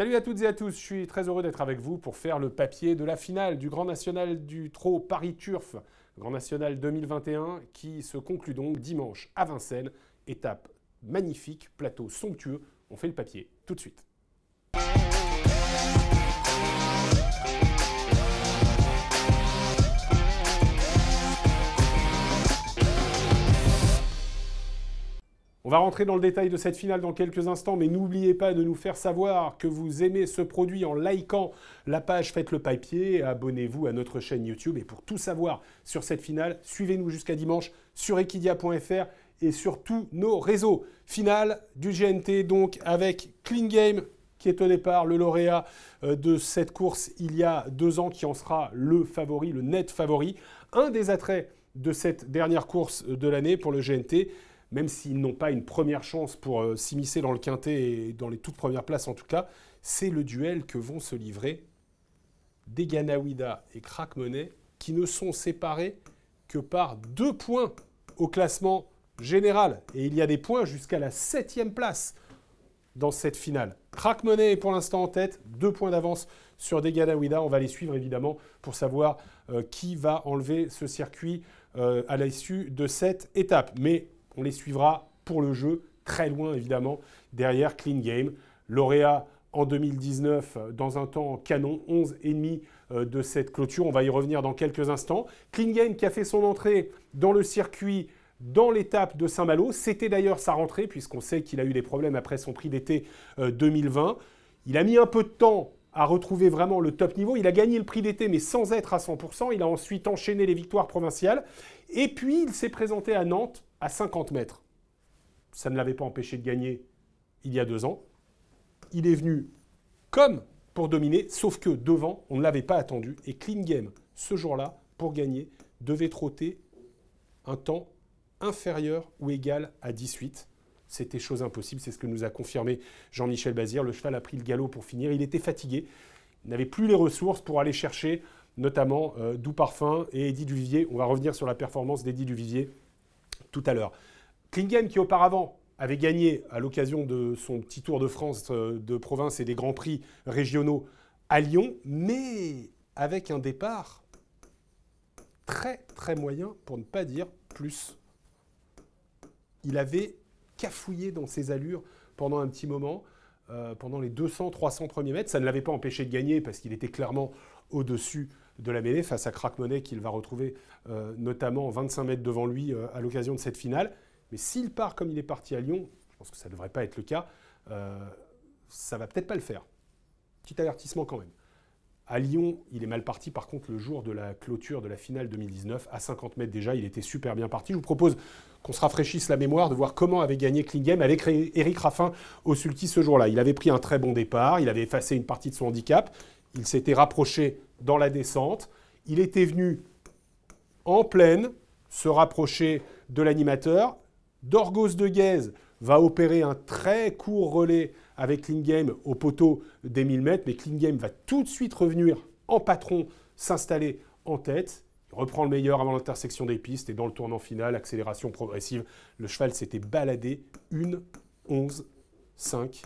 Salut à toutes et à tous, je suis très heureux d'être avec vous pour faire le papier de la finale du Grand National du Trot Paris Turf, Grand National 2021, qui se conclut donc dimanche à Vincennes. Étape magnifique, plateau somptueux. On fait le papier tout de suite. On va rentrer dans le détail de cette finale dans quelques instants, mais n'oubliez pas de nous faire savoir que vous aimez ce produit en likant la page Faites le papier, abonnez-vous à notre chaîne YouTube et pour tout savoir sur cette finale, suivez-nous jusqu'à dimanche sur equidia.fr et sur tous nos réseaux. Finale du GNT donc avec Clean Game qui est au départ le lauréat euh, de cette course il y a deux ans, qui en sera le favori, le net favori. Un des attraits de cette dernière course de l'année pour le GNT, même s'ils n'ont pas une première chance pour euh, s'immiscer dans le quintet et dans les toutes premières places en tout cas, c'est le duel que vont se livrer Deganawida et Krakmonet, qui ne sont séparés que par deux points au classement général. Et il y a des points jusqu'à la septième place dans cette finale. Krakmonet est pour l'instant en tête, deux points d'avance sur Deganawida. On va les suivre évidemment pour savoir euh, qui va enlever ce circuit euh, à l'issue de cette étape. Mais on les suivra pour le jeu, très loin évidemment, derrière Clean Game. Lauréat en 2019 dans un temps canon, 11,5 euh, de cette clôture. On va y revenir dans quelques instants. Clean Game qui a fait son entrée dans le circuit dans l'étape de Saint-Malo. C'était d'ailleurs sa rentrée puisqu'on sait qu'il a eu des problèmes après son prix d'été 2020. Euh, il a mis un peu de temps à retrouver vraiment le top niveau. Il a gagné le prix d'été, mais sans être à 100%. Il a ensuite enchaîné les victoires provinciales. Et puis, il s'est présenté à Nantes à 50 mètres. Ça ne l'avait pas empêché de gagner il y a deux ans. Il est venu comme pour dominer, sauf que devant, on ne l'avait pas attendu. Et Clean Game, ce jour-là, pour gagner, devait trotter un temps inférieur ou égal à 18. C'était chose impossible, c'est ce que nous a confirmé Jean-Michel Bazir. Le cheval a pris le galop pour finir, il était fatigué, il n'avait plus les ressources pour aller chercher notamment euh, Parfum et Eddie Duvivier. On va revenir sur la performance d'Eddie Duvivier tout à l'heure. Klingen, qui auparavant avait gagné à l'occasion de son petit tour de France euh, de province et des grands prix régionaux à Lyon, mais avec un départ très très moyen pour ne pas dire plus. Il avait cafouillé dans ses allures pendant un petit moment, euh, pendant les 200-300 premiers mètres. Ça ne l'avait pas empêché de gagner parce qu'il était clairement au-dessus de la mêlée face à Crac-Monet qu'il va retrouver euh, notamment 25 mètres devant lui euh, à l'occasion de cette finale. Mais s'il part comme il est parti à Lyon, je pense que ça ne devrait pas être le cas, ça euh, ça va peut-être pas le faire. Petit avertissement quand même. À Lyon, il est mal parti. Par contre, le jour de la clôture de la finale 2019, à 50 mètres déjà, il était super bien parti. Je vous propose qu'on se rafraîchisse la mémoire de voir comment avait gagné Klingem avec Eric Raffin au sulky ce jour-là. Il avait pris un très bon départ, il avait effacé une partie de son handicap, il s'était rapproché dans la descente. Il était venu en pleine se rapprocher de l'animateur. Dorgos de Guèze va opérer un très court relais avec Klingame au poteau des 1000 mètres, mais Klingame va tout de suite revenir en patron, s'installer en tête. Il reprend le meilleur avant l'intersection des pistes et dans le tournant final, accélération progressive. Le cheval s'était baladé 1 11 5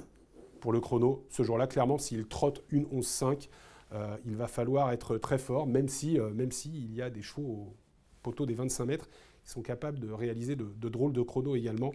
pour le chrono. Ce jour-là, clairement, s'il trotte 1 11 5, euh, il va falloir être très fort, même s'il euh, même y a des chevaux au poteau des 25 mètres qui sont capables de réaliser de, drôles de chronos également.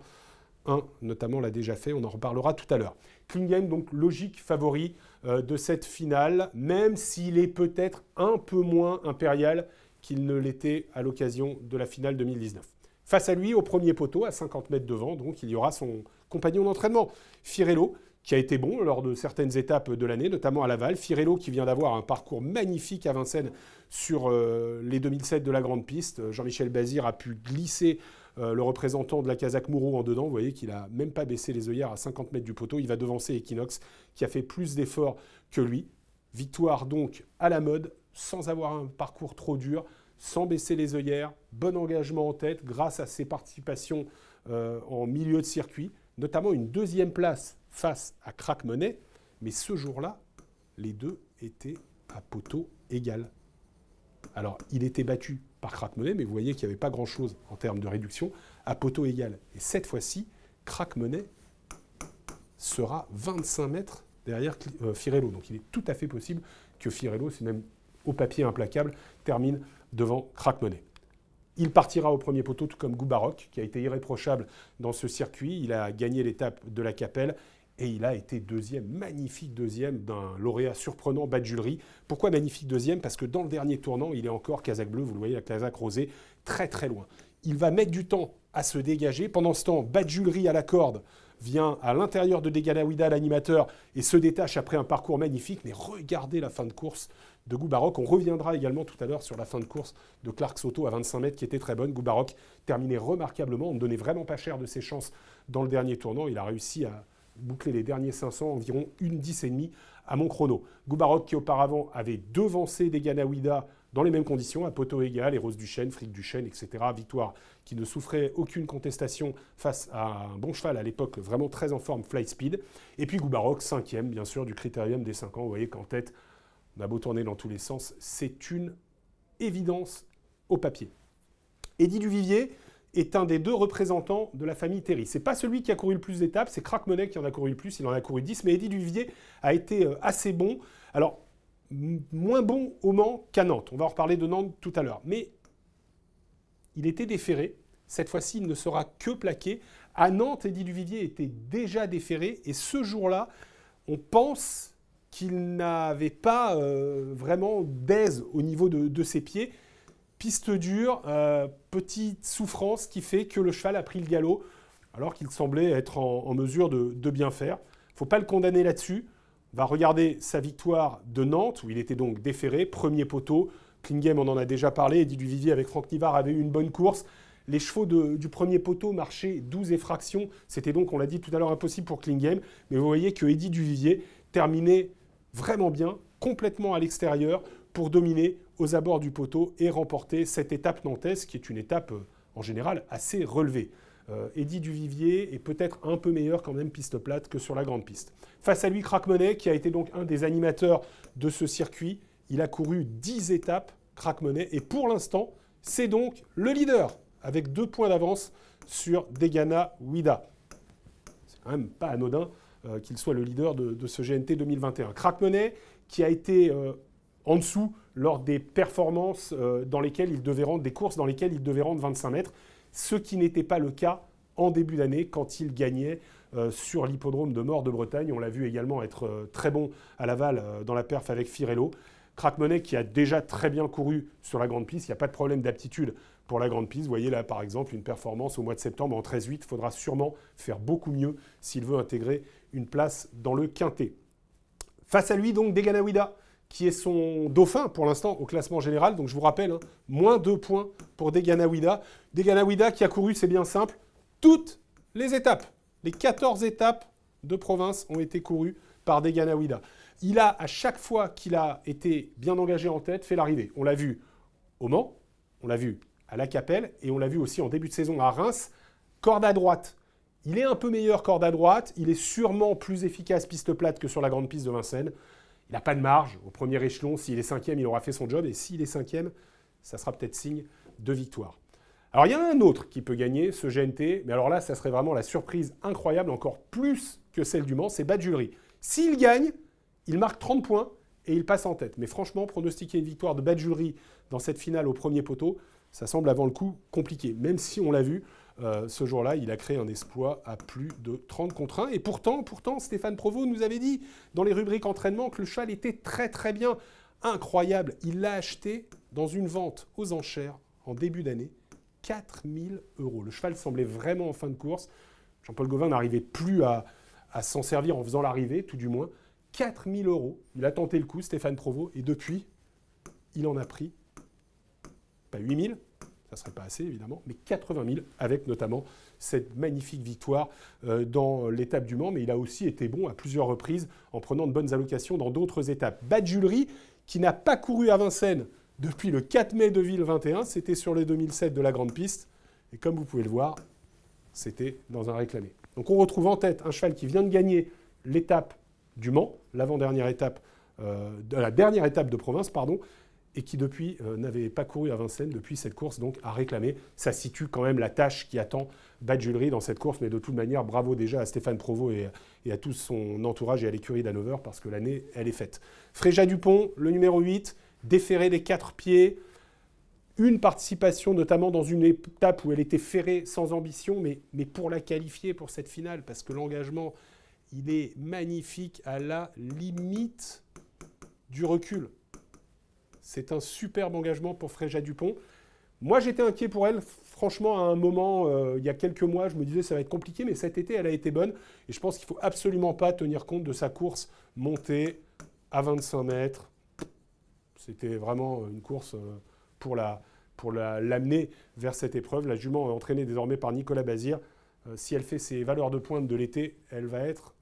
Un, notamment, l'a déjà fait, on en reparlera tout à l'heure. Klingen, donc logique favori euh, de cette finale, même s'il est peut-être un peu moins impérial qu'il ne l'était à l'occasion de la finale 2019. Face à lui, au premier poteau, à 50 mètres devant, donc il y aura son compagnon d'entraînement, Firello, qui a été bon lors de certaines étapes de l'année, notamment à Laval. Firello qui vient d'avoir un parcours magnifique à Vincennes sur euh, les 2007 de la grande piste. Jean-Michel Bazir a pu glisser euh, le représentant de la Kazakh Mourou en dedans. Vous voyez qu'il n'a même pas baissé les œillères à 50 mètres du poteau. Il va devancer Equinox qui a fait plus d'efforts que lui. Victoire donc à la mode, sans avoir un parcours trop dur, sans baisser les œillères, bon engagement en tête grâce à ses participations euh, en milieu de circuit notamment une deuxième place face à Crac Monet, mais ce jour-là, les deux étaient à poteau égal. Alors, il était battu par Crac Monet, mais vous voyez qu'il n'y avait pas grand-chose en termes de réduction, à poteau égal. Et cette fois-ci, Crac Monet sera 25 mètres derrière euh, Firello. Donc il est tout à fait possible que Firello, c'est même au papier implacable, termine devant Crac Monet. Il partira au premier poteau, tout comme Goubaroc, qui a été irréprochable dans ce circuit. Il a gagné l'étape de la Capelle et il a été deuxième, magnifique deuxième d'un lauréat surprenant, Badjulri. Pourquoi magnifique deuxième Parce que dans le dernier tournant, il est encore Kazakh bleu, vous le voyez, la Kazakh rosée, très très loin. Il va mettre du temps à se dégager. Pendant ce temps, Badjulri à la corde vient à l'intérieur de Degalawida, l'animateur, et se détache après un parcours magnifique. Mais regardez la fin de course de Goubaroc, On reviendra également tout à l'heure sur la fin de course de Clark Soto à 25 mètres qui était très bonne. Goubaroc terminait remarquablement. On ne donnait vraiment pas cher de ses chances dans le dernier tournant. Il a réussi à boucler les derniers 500, environ une dix et demie à mon chrono. Goubaroc qui auparavant avait devancé des Ouida dans les mêmes conditions, à poteau égal, et Rose Duchesne, Frick Chêne, etc. Victoire qui ne souffrait aucune contestation face à un bon cheval à l'époque vraiment très en forme, Flight Speed. Et puis Goubaroc, cinquième bien sûr du critérium des 5 ans, vous voyez qu'en tête on a beau tourner dans tous les sens, c'est une évidence au papier. du Duvivier est un des deux représentants de la famille Terry. C'est pas celui qui a couru le plus d'étapes, c'est Crack Monet qui en a couru le plus, il en a couru dix, mais Eddie Duvivier a été euh, assez bon. Alors, moins bon au Mans qu'à Nantes. On va en reparler de Nantes tout à l'heure. Mais il était déféré. Cette fois-ci, il ne sera que plaqué. À Nantes, Eddie Duvivier était déjà déféré. Et ce jour-là, on pense qu'il n'avait pas euh, vraiment d'aise au niveau de, ses pieds. Piste dure, euh, petite souffrance qui fait que le cheval a pris le galop alors qu'il semblait être en, mesure de, bien faire. Faut pas le condamner là-dessus. On va regarder sa victoire de Nantes où il était donc déféré, premier poteau. Klingem, on en a déjà parlé, Eddie Duvivier avec Franck Nivard avait eu une bonne course. Les chevaux du premier poteau marchaient 12 effractions. C'était donc, on l'a dit tout à l'heure, impossible pour Klingem. Mais vous voyez que Eddie Duvivier terminait vraiment bien, complètement à l'extérieur, pour dominer aux abords du poteau et remporter cette étape nantaise, qui est une étape euh, en général assez relevée. Euh, Eddy Duvivier est peut-être un peu meilleur quand même piste plate que sur la grande piste. Face à lui, Crackmonet, qui a été donc un des animateurs de ce circuit, il a couru 10 étapes, Crackmonet, et pour l'instant, c'est donc le leader, avec deux points d'avance sur Degana Wida. C'est quand même pas anodin euh, qu'il soit le leader de, ce GNT 2021. Crack qui a été euh, en dessous lors des performances euh, dans lesquelles il devait rendre, des courses dans lesquelles il devait rendre 25 mètres, ce qui n'était pas le cas en début d'année quand il gagnait sur l'hippodrome de Mort de Bretagne. On l'a vu également être très bon à Laval dans la perf avec Firello. Crack qui a déjà très bien couru sur la grande piste, il n'y a pas de problème d'aptitude pour la grande piste. Vous voyez là, par exemple, une performance au mois de septembre en 13-8. Il faudra sûrement faire beaucoup mieux s'il veut intégrer une place dans le quintet. Face à lui, donc, Deganawida, qui est son dauphin pour l'instant au classement général. Donc, je vous rappelle, hein, moins 2 points pour Deganawida. Deganawida qui a couru, c'est bien simple, toutes les étapes. Les 14 étapes de province ont été courues par Deganawida. Il a, à chaque fois qu'il a été bien engagé en tête, fait l'arrivée. On l'a vu au Mans, on l'a vu à La Capelle, et on l'a vu aussi en début de saison à Reims, corde à droite. Il est un peu meilleur corde à droite, il est sûrement plus efficace piste plate que sur la grande piste de Vincennes. Il n'a pas de marge au premier échelon. S'il est cinquième, il aura fait son job, et s'il est cinquième, ça sera peut-être signe de victoire. Alors il y a un autre qui peut gagner ce GNT, mais alors là, ça serait vraiment la surprise incroyable, encore plus que celle du Mans, c'est Badjulery. S'il gagne, il marque 30 points et il passe en tête. Mais franchement, pronostiquer une victoire de Badjulery dans cette finale au premier poteau, ça semble avant le coup compliqué, même si on l'a vu, euh, ce jour-là, il a créé un exploit à plus de 30 contre 1. Et pourtant, pourtant, Stéphane Provost nous avait dit dans les rubriques entraînement que le châle était très très bien. Incroyable, il l'a acheté dans une vente aux enchères en début d'année, 4000 euros. Le cheval semblait vraiment en fin de course. Jean-Paul Gauvin n'arrivait plus à, s'en servir en faisant l'arrivée, tout du moins. 4000 euros, il a tenté le coup, Stéphane Provost, et depuis, il en a pris pas 8 000, ça ne serait pas assez évidemment, mais 80 000 avec notamment cette magnifique victoire euh, dans l'étape du Mans. Mais il a aussi été bon à plusieurs reprises en prenant de bonnes allocations dans d'autres étapes. Badjulry, qui n'a pas couru à Vincennes depuis le 4 mai 2021, c'était sur les 2007 de la Grande Piste. Et comme vous pouvez le voir, c'était dans un réclamé. Donc on retrouve en tête un cheval qui vient de gagner l'étape du Mans, l'avant-dernière étape, euh, la dernière étape de province, pardon, et qui depuis euh, n'avait pas couru à Vincennes depuis cette course, donc a réclamé. Ça situe quand même la tâche qui attend Badjulery dans cette course, mais de toute manière, bravo déjà à Stéphane Provo et, à tout son entourage et à l'écurie d'Hanover, parce que l'année, elle est faite. Fréja Dupont, le numéro 8, déferré des quatre pieds, une participation notamment dans une étape où elle était ferrée sans ambition, mais pour la qualifier pour cette finale, parce que l'engagement, il est magnifique à la limite du recul. C'est un superbe engagement pour Fréja Dupont. Moi, j'étais inquiet pour elle. Franchement, à un moment, euh, il y a quelques mois, je me disais ça va être compliqué, mais cet été, elle a été bonne. Et je pense qu'il ne faut absolument pas tenir compte de sa course montée à 25 mètres. C'était vraiment euh, une course euh, pour la pour l'amener vers cette épreuve. La jument est entraînée désormais par Nicolas Bazir. si elle fait ses valeurs de pointe de l'été, elle va être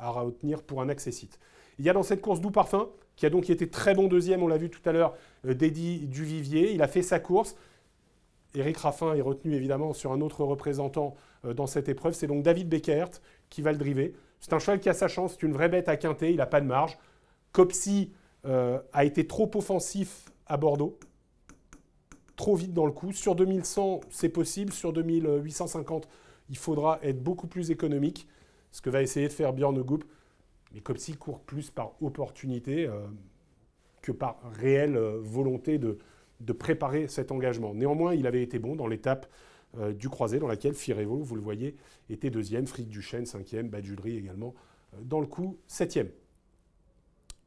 à retenir pour un accessite. Il y a dans cette course doux parfum, qui a donc été très bon deuxième, on l'a vu tout à l'heure, euh, d'Eddy Duvivier. Il a fait sa course. Eric Raffin est retenu évidemment sur un autre représentant euh, dans cette épreuve. C'est donc David Beckert qui va le driver. C'est un cheval qui a sa chance, c'est une vraie bête à quintet, il n'a pas de marge. Copsy euh, a été trop offensif à Bordeaux, trop vite dans le coup. Sur 2100, c'est possible. Sur 2850, il faudra être beaucoup plus économique, ce que va essayer de faire Björn Goup. Mais s'il court plus par opportunité euh, que par réelle euh, volonté de, préparer cet engagement. Néanmoins, il avait été bon dans l'étape euh, du croisé, dans laquelle Firevo, vous le voyez, était deuxième, Frick Duchesne cinquième, Badjudry également dans le coup septième.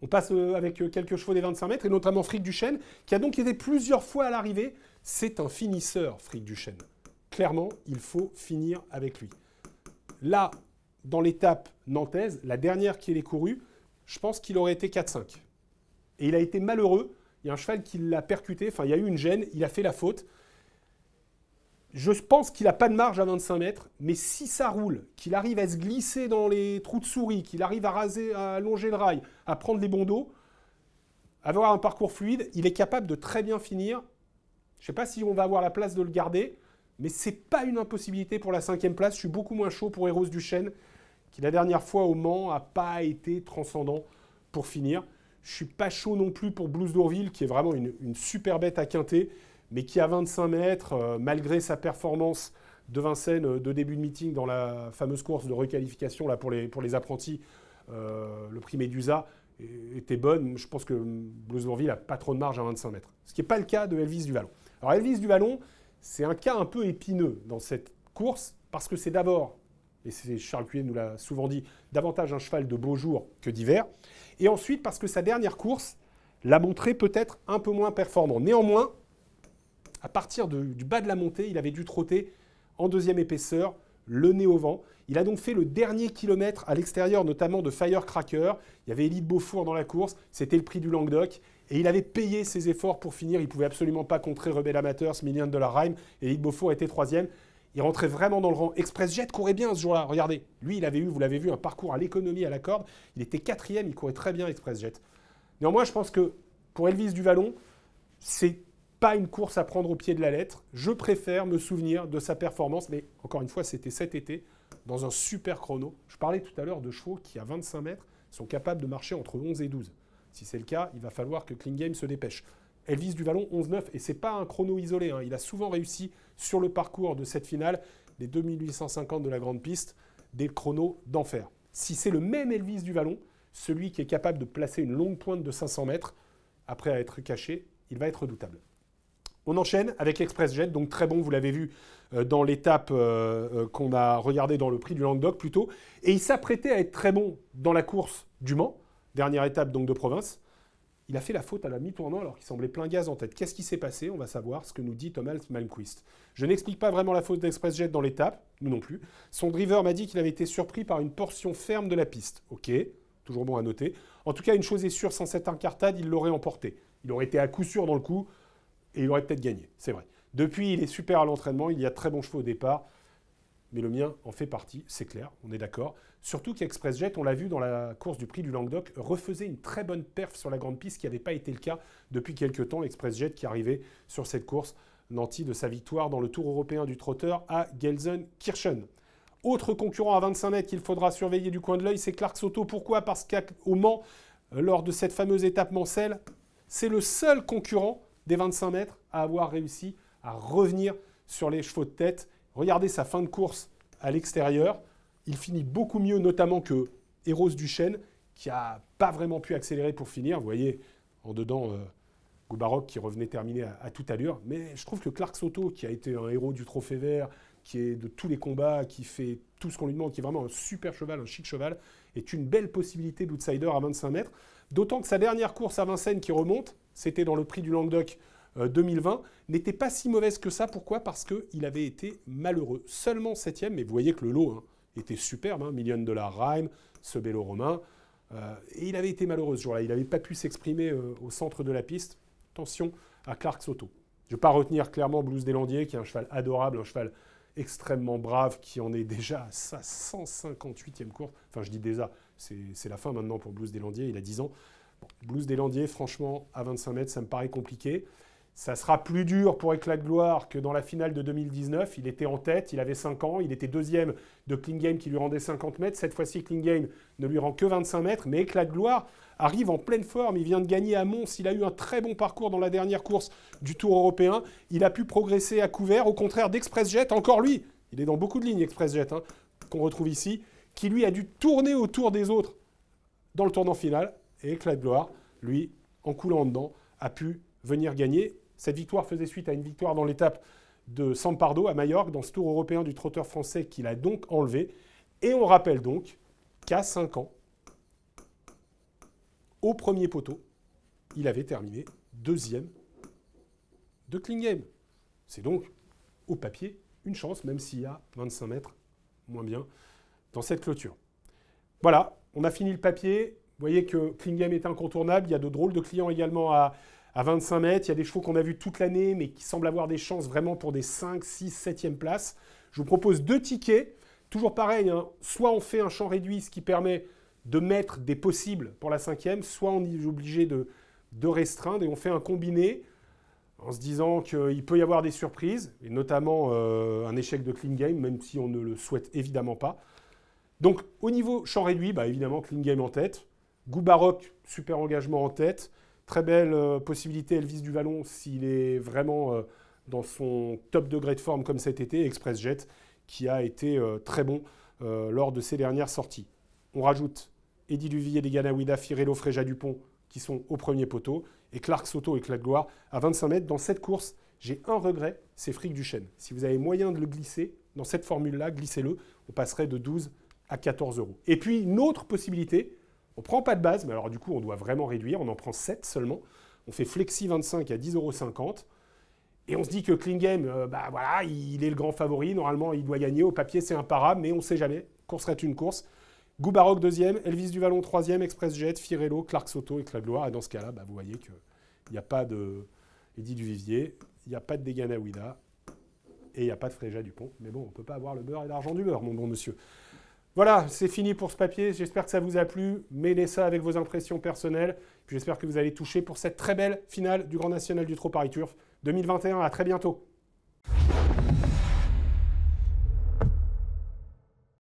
On passe avec quelques chevaux des 25 mètres, et notamment Frick Duchesne, qui a donc été plusieurs fois à l'arrivée. C'est un finisseur, Frick Duchesne. Clairement, il faut finir avec lui. Là, dans l'étape nantaise, la dernière qu'il ait courue, je pense qu'il aurait été 4-5. Et il a été malheureux. Il y a un cheval qui l'a percuté. Enfin, il y a eu une gêne. Il a fait la faute. Je pense qu'il n'a pas de marge à 25 mètres, mais si ça roule, qu'il arrive à se glisser dans les trous de souris, qu'il arrive à raser, à allonger le rail, à prendre les bons dos, avoir un parcours fluide, il est capable de très bien finir. Je ne sais pas si on va avoir la place de le garder. Mais c'est pas une impossibilité pour la cinquième place. Je suis beaucoup moins chaud pour Héros Duchesne, qui la dernière fois au Mans a pas été transcendant pour finir. Je suis pas chaud non plus pour Blues d'Ourville, qui est vraiment une, super bête à Quintet, mais qui à 25 mètres, euh, malgré sa performance de Vincennes euh, de début de meeting dans la fameuse course de requalification là, pour, les, pour les apprentis, euh, le prix Médusa, était bonne. Je pense que Blues d'Ourville n'a pas trop de marge à 25 mètres. Ce qui n'est pas le cas de Elvis Duvalon. Alors Elvis Duvallon, c'est un cas un peu épineux dans cette course parce que c'est d'abord, et Charles Cuyer nous l'a souvent dit, davantage un cheval de beau jour que d'hiver. Et ensuite parce que sa dernière course l'a montré peut-être un peu moins performant. Néanmoins, à partir du bas de la montée, il avait dû trotter en deuxième épaisseur, le nez au vent. Il a donc fait le dernier kilomètre à l'extérieur, notamment de Firecracker. Il y avait Elite Beaufour dans la course, c'était le prix du Languedoc. Et il avait payé ses efforts pour finir. Il pouvait absolument pas contrer Rebel Amateurs, Million Dollar Rhyme. Et Yves Beaufort était troisième. Il rentrait vraiment dans le rang. Express Jet courait bien ce jour-là. Regardez, lui, il avait eu, vous l'avez vu, un parcours à l'économie, à la corde. Il était quatrième, il courait très bien Express Jet. Néanmoins, je pense que pour Elvis Duvalon, c'est pas une course à prendre au pied de la lettre. Je préfère me souvenir de sa performance, mais encore une fois, c'était cet été, dans un super chrono. Je parlais tout à l'heure de chevaux qui, à 25 mètres, sont capables de marcher entre 11 et 12. Si c'est le cas, il va falloir que Clean se dépêche. Elvis du Vallon, 11-9, et c'est pas un chrono isolé. Hein. Il a souvent réussi sur le parcours de cette finale, les 2850 de la grande piste, des chronos d'enfer. Si c'est le même Elvis du Vallon, celui qui est capable de placer une longue pointe de 500 mètres, après à être caché, il va être redoutable. On enchaîne avec Express Jet, donc très bon, vous l'avez vu euh, dans l'étape euh, euh, qu'on a regardée dans le prix du Languedoc plutôt. Et il s'apprêtait à être très bon dans la course du Mans, Dernière étape donc de province. Il a fait la faute à la mi-tournant alors qu'il semblait plein gaz en tête. Qu'est-ce qui s'est passé On va savoir ce que nous dit Thomas Malmquist. Je n'explique pas vraiment la faute d'ExpressJet dans l'étape, nous non plus. Son driver m'a dit qu'il avait été surpris par une portion ferme de la piste. Ok, toujours bon à noter. En tout cas, une chose est sûre, sans cette incartade, il l'aurait emporté. Il aurait été à coup sûr dans le coup et il aurait peut-être gagné, c'est vrai. Depuis, il est super à l'entraînement, il y a très bon chevaux au départ mais le mien en fait partie, c'est clair, on est d'accord. Surtout qu'ExpressJet, on l'a vu dans la course du prix du Languedoc, refaisait une très bonne perf sur la grande piste, qui n'avait pas été le cas depuis quelques temps. Jet, qui arrivait sur cette course, nanti de sa victoire dans le Tour européen du trotteur à Gelsenkirchen. Autre concurrent à 25 mètres qu'il faudra surveiller du coin de l'œil, c'est Clark Soto. Pourquoi Parce qu'au Mans, lors de cette fameuse étape mancelle, c'est le seul concurrent des 25 mètres à avoir réussi à revenir sur les chevaux de tête. Regardez sa fin de course à l'extérieur. Il finit beaucoup mieux, notamment que Héros Duchesne, qui n'a pas vraiment pu accélérer pour finir. Vous voyez en dedans euh, Goubarok qui revenait terminer à, à, toute allure. Mais je trouve que Clark Soto, qui a été un héros du Trophée Vert, qui est de tous les combats, qui fait tout ce qu'on lui demande, qui est vraiment un super cheval, un chic cheval, est une belle possibilité d'outsider à 25 mètres. D'autant que sa dernière course à Vincennes qui remonte, c'était dans le prix du Languedoc 2020 euh, n'était pas si mauvaise que ça. Pourquoi Parce qu'il avait été malheureux. Seulement septième, mais vous voyez que le lot hein, était superbe, hein, Million dollars, Rhyme, ce bello romain. Euh, et il avait été malheureux ce jour-là. Il n'avait pas pu s'exprimer euh, au centre de la piste. Attention à Clark Soto. Je ne vais pas retenir clairement Blues des Landiers, qui est un cheval adorable, un cheval extrêmement brave, qui en est déjà à sa 158e course. Enfin, je dis déjà, c'est la fin maintenant pour Blues des Landiers, il a 10 ans. Blues des Landiers, franchement, à 25 mètres, ça me paraît compliqué. Ça sera plus dur pour Éclat de Gloire que dans la finale de 2019. Il était en tête, il avait 5 ans, il était deuxième de Clean Game qui lui rendait 50 mètres. Cette fois-ci, Clean Game ne lui rend que 25 mètres, mais Éclat de Gloire arrive en pleine forme. Il vient de gagner à Mons, il a eu un très bon parcours dans la dernière course du Tour européen. Il a pu progresser à couvert, au contraire d'Express Jet, encore lui. Il est dans beaucoup de lignes, Express Jet, hein, qu'on retrouve ici, qui lui a dû tourner autour des autres dans le tournant final. Et Éclat de Gloire, lui, en coulant dedans, a pu venir gagner. Cette victoire faisait suite à une victoire dans l'étape de Sampardo à Majorque, dans ce tour européen du trotteur français qu'il a donc enlevé. Et on rappelle donc qu'à 5 ans, au premier poteau, il avait terminé deuxième de Klingem. C'est donc, au papier, une chance, même s'il y a 25 mètres moins bien dans cette clôture. Voilà, on a fini le papier. Vous voyez que Klingem est incontournable. Il y a de drôles de clients également à, à 25 mètres, il y a des chevaux qu'on a vus toute l'année, mais qui semblent avoir des chances vraiment pour des 5, 6, 7e places. Je vous propose deux tickets. Toujours pareil, hein. soit on fait un champ réduit, ce qui permet de mettre des possibles pour la cinquième, soit on est obligé de, restreindre et on fait un combiné en se disant qu'il peut y avoir des surprises, et notamment euh, un échec de clean game, même si on ne le souhaite évidemment pas. Donc au niveau champ réduit, bah, évidemment clean game en tête, baroque, super engagement en tête, Très belle euh, possibilité, Elvis Vallon s'il est vraiment euh, dans son top degré de forme comme cet été, Express Jet, qui a été euh, très bon lors de ses dernières sorties. On rajoute Eddie Duvillier, Widafi, Firello, Freja, Dupont, qui sont au premier poteau, et Clark Soto et de Gloire à 25 mètres. Dans cette course, j'ai un regret, c'est Frick Duchesne. Si vous avez moyen de le glisser, dans cette formule-là, glissez-le, on passerait de 12 à 14 euros. Et puis, une autre possibilité, on prend pas de base, mais alors du coup, on doit vraiment réduire. On en prend 7 seulement. On fait Flexi 25 à 10,50€. Et on se dit que Clean Game, euh, bah voilà, il est le grand favori. Normalement, il doit gagner. Au papier, c'est un para, mais on ne sait jamais. Course serait une course. Goubaroc deuxième, Elvis Duvalon troisième, Express Jet, Firello, Clark Soto et Claude Gloire. Et dans ce cas-là, bah, vous voyez qu'il n'y a pas de Eddie Duvivier, il n'y a pas de Degana Ouida et il n'y a pas de Fréja Dupont. Mais bon, on ne peut pas avoir le beurre et l'argent du beurre, mon bon monsieur. Voilà, c'est fini pour ce papier. J'espère que ça vous a plu. Mêlez ça avec vos impressions personnelles. j'espère que vous allez toucher pour cette très belle finale du Grand National du Trop Paris Turf 2021. À très bientôt.